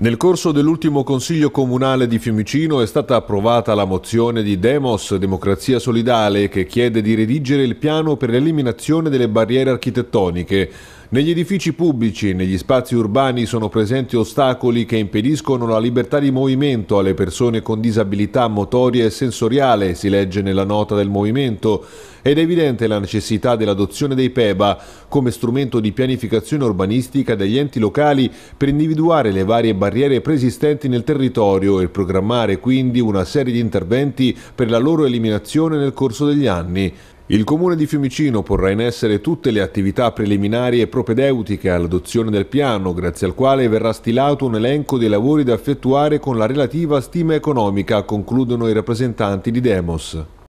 Nel corso dell'ultimo Consiglio Comunale di Fiumicino è stata approvata la mozione di Demos Democrazia Solidale che chiede di redigere il piano per l'eliminazione delle barriere architettoniche negli edifici pubblici e negli spazi urbani sono presenti ostacoli che impediscono la libertà di movimento alle persone con disabilità motoria e sensoriale, si legge nella nota del movimento, ed è evidente la necessità dell'adozione dei PEBA come strumento di pianificazione urbanistica degli enti locali per individuare le varie barriere preesistenti nel territorio e programmare quindi una serie di interventi per la loro eliminazione nel corso degli anni. Il comune di Fiumicino porrà in essere tutte le attività preliminari e propedeutiche all'adozione del piano, grazie al quale verrà stilato un elenco dei lavori da effettuare con la relativa stima economica, concludono i rappresentanti di Demos.